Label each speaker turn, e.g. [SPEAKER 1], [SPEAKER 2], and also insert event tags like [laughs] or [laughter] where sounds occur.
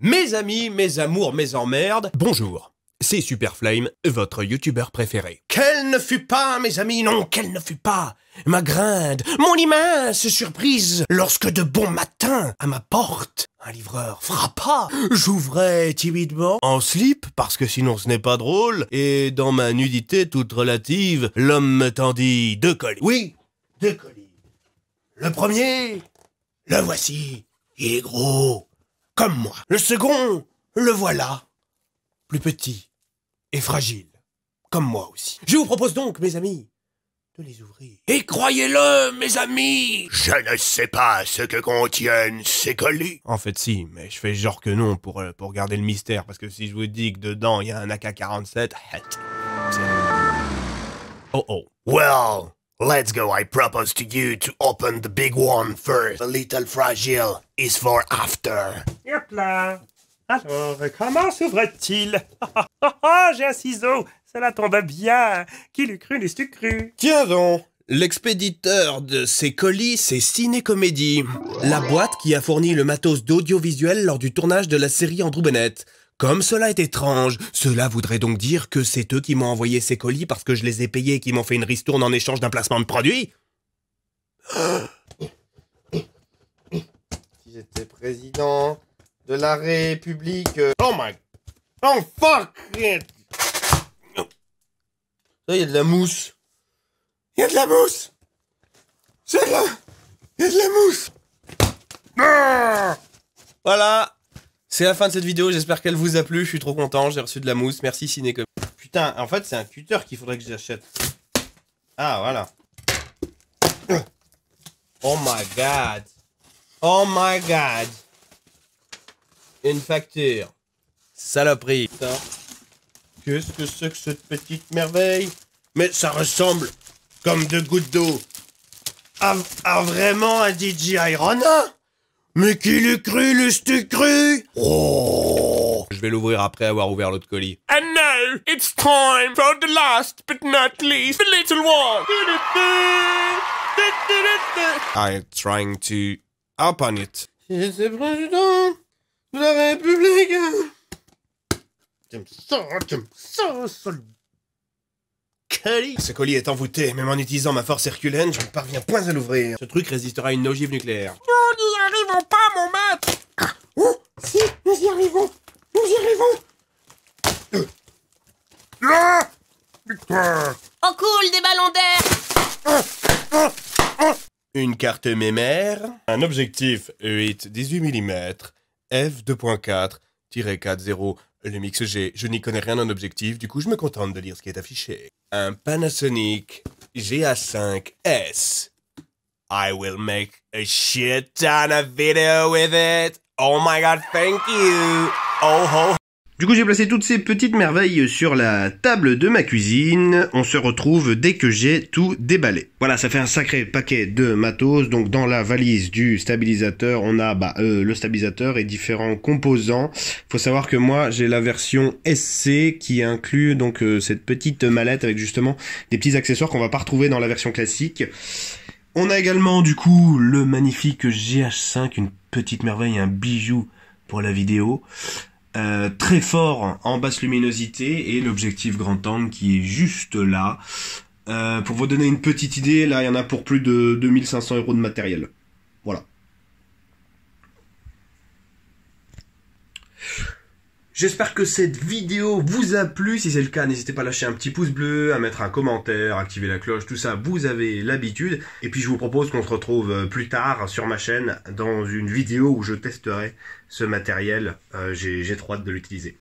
[SPEAKER 1] Mes amis, mes amours, mes emmerdes, bonjour. C'est Superflame, votre youtubeur préféré. Quelle ne fut pas, mes amis, non, quelle ne fut pas ma grinde, mon immense surprise lorsque de bon matin, à ma porte, un livreur frappa. J'ouvrais timidement, en slip, parce que sinon ce n'est pas drôle, et dans ma nudité toute relative, l'homme me tendit deux colis. Oui, deux colis. Le premier, le voici, il est gros comme moi. Le second, le voilà, plus petit et fragile, comme moi aussi. Je vous propose donc, mes amis, de les ouvrir. Et croyez-le, mes amis Je ne sais pas ce que contiennent ces colis. En fait, si, mais je fais genre que non pour, euh, pour garder le mystère, parce que si je vous dis que dedans il y a un AK-47... Oh oh. Well, let's go. I propose to you to open the big one first. The little fragile is for after. Alors, comment s'ouvre-t-il [laughs] oh, oh, j'ai un ciseau Cela tombe bien Qui l'eût cru, les tu cru Tiens donc L'expéditeur de ces colis, c'est ciné la boîte qui a fourni le matos d'audiovisuel lors du tournage de la série Andrew Bennett. Comme cela est étrange, cela voudrait donc dire que c'est eux qui m'ont envoyé ces colis parce que je les ai payés et qui m'ont fait une ristourne en échange d'un placement de produit Si j'étais président, de la République. Euh, oh my. Oh fuck it. il y a de la mousse. Il y a de la mousse. C'est là. Il y a de la mousse. Ah. voilà. C'est la fin de cette vidéo. J'espère qu'elle vous a plu. Je suis trop content. J'ai reçu de la mousse. Merci Cinécom. Putain, en fait, c'est un cutter qu'il faudrait que j'achète. Ah, voilà. Oh my god. Oh my god. Une facture. Saloperie. Putain. Qu'est-ce que c'est que cette petite merveille Mais ça ressemble comme deux gouttes d'eau à, ah, à, ah, vraiment un DJI Ronin hein Mais qui l'a cru, l'est-tu cru oh. Je vais l'ouvrir après avoir ouvert l'autre colis. And now, it's time for the last but not least, the little one. I'm trying to open it. C'est président de la République. Hein. J'aime ça, j'aime ça, ce colis est envoûté, même en utilisant ma force Herculenne je ne parviens point à l'ouvrir. Ce truc résistera à une ogive nucléaire. Nous n'y arrivons pas, mon maître ah, oh, Si, nous y arrivons Nous y arrivons Là Oh cool, des ballons d'air Une carte mémère, un objectif 8-18 e mm, F2.4-40, le mix G. Je n'y connais rien en objectif, du coup je me contente de lire ce qui est affiché. Un Panasonic GA5S. I will make a shit ton of video with it. Oh my god, thank you. Oh du coup, j'ai placé toutes ces petites merveilles sur la table de ma cuisine. On se retrouve dès que j'ai tout déballé. Voilà, ça fait un sacré paquet de matos. Donc, dans la valise du stabilisateur, on a bah, euh, le stabilisateur et différents composants. Faut savoir que moi, j'ai la version SC qui inclut donc euh, cette petite mallette avec justement des petits accessoires qu'on va pas retrouver dans la version classique. On a également du coup le magnifique GH5, une petite merveille, un bijou pour la vidéo. Euh, très fort en basse luminosité et l'objectif grand angle qui est juste là. Euh, pour vous donner une petite idée, là il y en a pour plus de 2500 euros de matériel. J'espère que cette vidéo vous a plu. Si c'est le cas, n'hésitez pas à lâcher un petit pouce bleu, à mettre un commentaire, activer la cloche, tout ça, vous avez l'habitude. Et puis je vous propose qu'on se retrouve euh, plus tard sur ma chaîne dans une vidéo où je testerai ce matériel. Euh, j'ai trop hâte de l'utiliser.